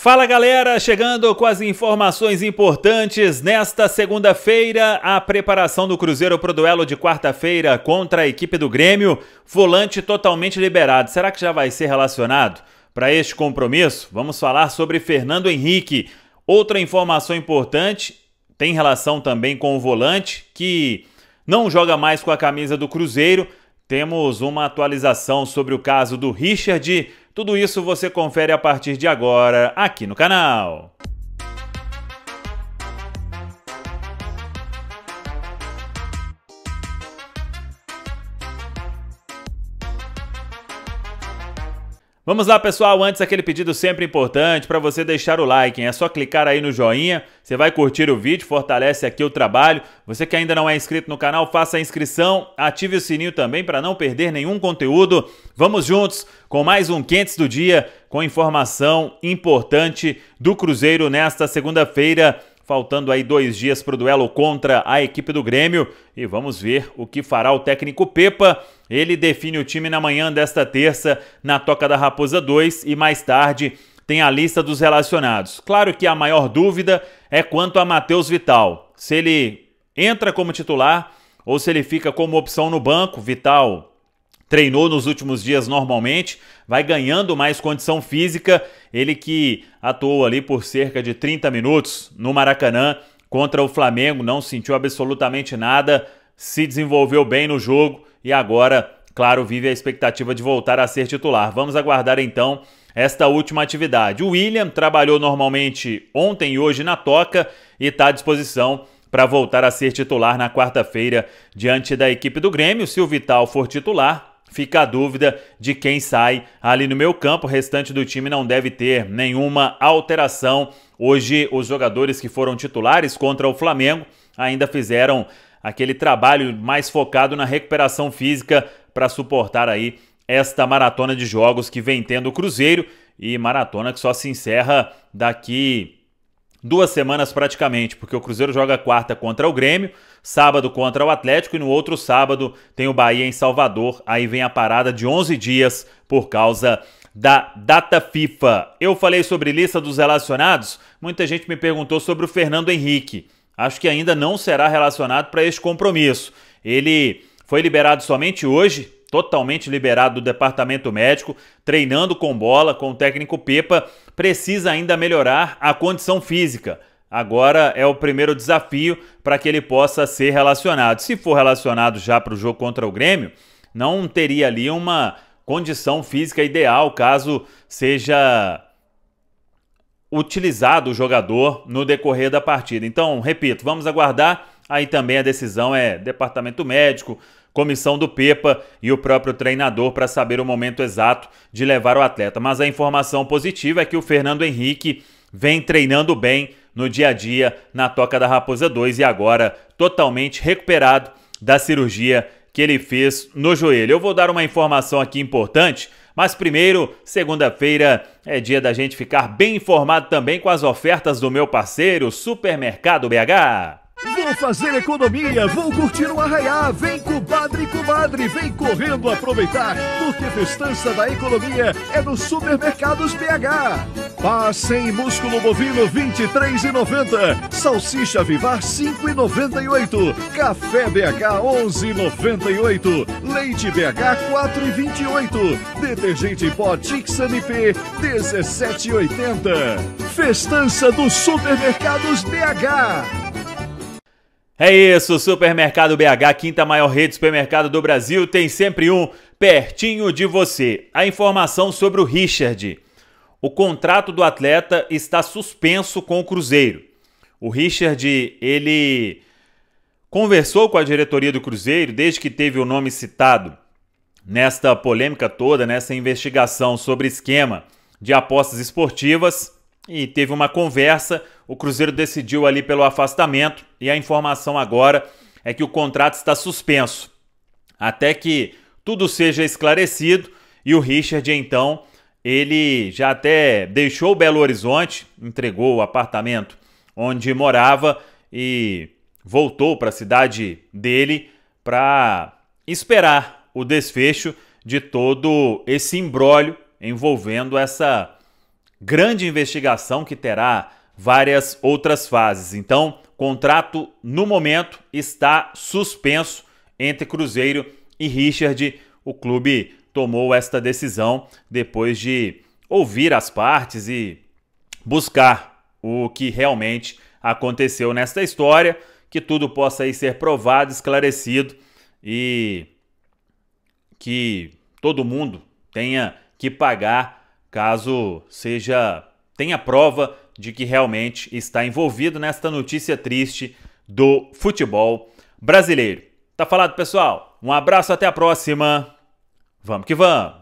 Fala galera, chegando com as informações importantes. Nesta segunda-feira, a preparação do Cruzeiro para o duelo de quarta-feira contra a equipe do Grêmio, volante totalmente liberado. Será que já vai ser relacionado? Para este compromisso, vamos falar sobre Fernando Henrique. Outra informação importante tem relação também com o volante, que não joga mais com a camisa do Cruzeiro. Temos uma atualização sobre o caso do Richard tudo isso você confere a partir de agora aqui no canal. Vamos lá, pessoal. Antes, aquele pedido sempre importante para você deixar o like. Hein? É só clicar aí no joinha. Você vai curtir o vídeo, fortalece aqui o trabalho. Você que ainda não é inscrito no canal, faça a inscrição, ative o sininho também para não perder nenhum conteúdo. Vamos juntos com mais um Quentes do Dia, com informação importante do Cruzeiro nesta segunda-feira, faltando aí dois dias para o duelo contra a equipe do Grêmio. E vamos ver o que fará o técnico Pepa. Ele define o time na manhã desta terça na Toca da Raposa 2 e mais tarde tem a lista dos relacionados. Claro que a maior dúvida é quanto a Matheus Vital. Se ele entra como titular ou se ele fica como opção no banco, Vital treinou nos últimos dias normalmente, vai ganhando mais condição física. Ele que atuou ali por cerca de 30 minutos no Maracanã contra o Flamengo, não sentiu absolutamente nada, se desenvolveu bem no jogo e agora, claro, vive a expectativa de voltar a ser titular. Vamos aguardar então esta última atividade. O William trabalhou normalmente ontem e hoje na toca e está à disposição para voltar a ser titular na quarta-feira diante da equipe do Grêmio. Se o Vital for titular, Fica a dúvida de quem sai ali no meu campo. O restante do time não deve ter nenhuma alteração. Hoje, os jogadores que foram titulares contra o Flamengo ainda fizeram aquele trabalho mais focado na recuperação física para suportar aí esta maratona de jogos que vem tendo o Cruzeiro e maratona que só se encerra daqui duas semanas praticamente, porque o Cruzeiro joga quarta contra o Grêmio, sábado contra o Atlético e no outro sábado tem o Bahia em Salvador. Aí vem a parada de 11 dias por causa da data FIFA. Eu falei sobre lista dos relacionados, muita gente me perguntou sobre o Fernando Henrique. Acho que ainda não será relacionado para este compromisso. Ele foi liberado somente hoje, totalmente liberado do departamento médico, treinando com bola com o técnico Pepa, precisa ainda melhorar a condição física. Agora é o primeiro desafio para que ele possa ser relacionado. Se for relacionado já para o jogo contra o Grêmio, não teria ali uma condição física ideal caso seja utilizado o jogador no decorrer da partida. Então, repito, vamos aguardar Aí também a decisão é departamento médico, comissão do PEPA e o próprio treinador para saber o momento exato de levar o atleta. Mas a informação positiva é que o Fernando Henrique vem treinando bem no dia a dia na Toca da Raposa 2 e agora totalmente recuperado da cirurgia que ele fez no joelho. Eu vou dar uma informação aqui importante, mas primeiro, segunda-feira é dia da gente ficar bem informado também com as ofertas do meu parceiro Supermercado BH. Vou fazer economia, vou curtir um arraiá. Vem compadre e comadre, vem correndo aproveitar, porque festança da economia é no Supermercados BH. em músculo bovino 23,90, salsicha vivar 5,98, café BH 11,98, leite BH 4,28, detergente em pó Tixan IP 17,80. Festança dos Supermercados BH. É isso, Supermercado BH, quinta maior rede de supermercado do Brasil, tem sempre um pertinho de você. A informação sobre o Richard. O contrato do atleta está suspenso com o Cruzeiro. O Richard, ele conversou com a diretoria do Cruzeiro desde que teve o nome citado nesta polêmica toda, nessa investigação sobre esquema de apostas esportivas e teve uma conversa. O Cruzeiro decidiu ali pelo afastamento e a informação agora é que o contrato está suspenso até que tudo seja esclarecido e o Richard então ele já até deixou Belo Horizonte, entregou o apartamento onde morava e voltou para a cidade dele para esperar o desfecho de todo esse imbróglio envolvendo essa grande investigação que terá várias outras fases. Então, contrato no momento está suspenso entre Cruzeiro e Richard. O clube tomou esta decisão depois de ouvir as partes e buscar o que realmente aconteceu nesta história, que tudo possa aí ser provado, esclarecido e que todo mundo tenha que pagar caso seja tenha prova de que realmente está envolvido nesta notícia triste do futebol brasileiro. Tá falado, pessoal? Um abraço, até a próxima. Vamos que vamos.